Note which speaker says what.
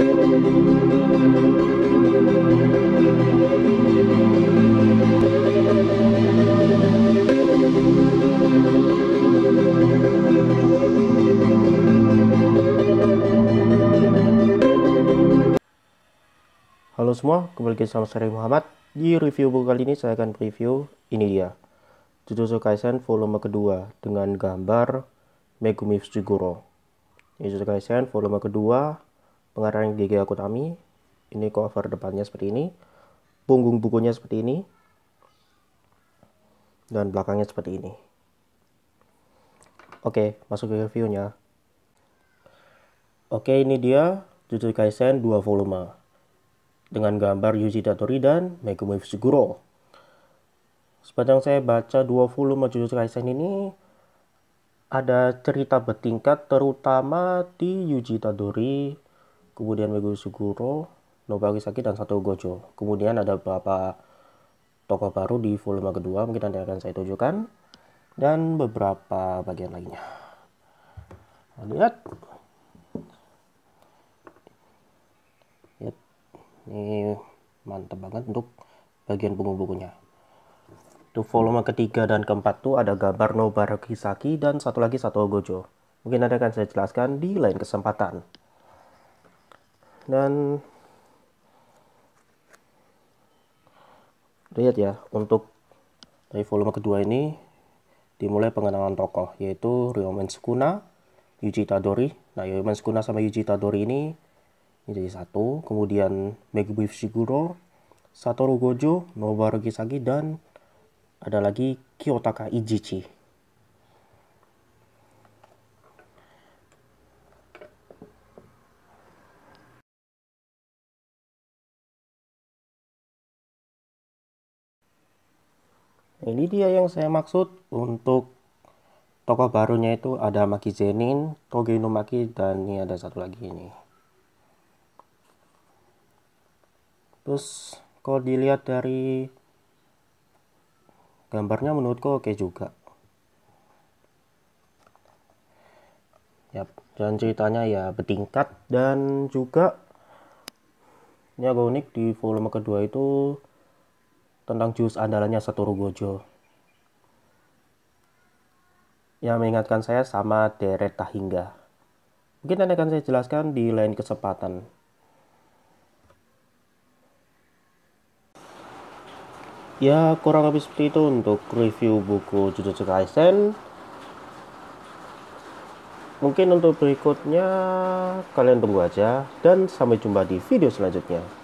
Speaker 1: Halo semua, kembali lagi sama saya Muhammad. Di review buku kali ini saya akan review ini dia. Jujutsu Kaisen volume kedua dengan gambar Megumi Suguro. Jujutsu Kaisen volume kedua pengarang GG Akutami ini cover depannya seperti ini punggung bukunya seperti ini dan belakangnya seperti ini oke masuk ke reviewnya oke ini dia Jujutsu Kaisen 2 volume dengan gambar Yuji Tatori dan Megumi Fushiguro sepanjang saya baca 2 volume Jujutsu Kaisen ini ada cerita bertingkat terutama di Yuji Tadori kemudian Megumi Suguro, Nobuaki Saki, dan satu Gojo. Kemudian ada beberapa tokoh baru di volume kedua, mungkin nanti akan saya tunjukkan, dan beberapa bagian lainnya. Nah, lihat. Lihat. Ini mantap banget untuk bagian punggung bukunya. Untuk volume ketiga dan keempat tuh ada gambar Nobara Kisaki dan satu lagi satu Gojo. Mungkin nanti akan saya jelaskan di lain kesempatan dan lihat ya untuk dari volume kedua ini dimulai pengenalan tokoh yaitu Ryomen Sukuna, Yuji Tadori. Nah, Ryomen Sukuna sama Yuji Tadori ini menjadi satu, kemudian Megumi Fushiguro, Satoru Gojo, Nobara Gisagi, dan ada lagi Kiyotaka Ijichi. ini dia yang saya maksud untuk tokoh barunya itu ada Maki Zenin, no Maki, dan ini ada satu lagi ini. Terus kalau dilihat dari gambarnya menurutku oke juga. Yap, dan ceritanya ya bertingkat dan juga ini agak unik di volume kedua itu tentang jurus andalannya Satoru Gojo. Yang mengingatkan saya sama deret Tahingga. Mungkin nanti akan saya jelaskan di lain kesempatan. Ya, kurang lebih seperti itu untuk review buku Jujutsu Kaisen. Mungkin untuk berikutnya kalian tunggu aja dan sampai jumpa di video selanjutnya.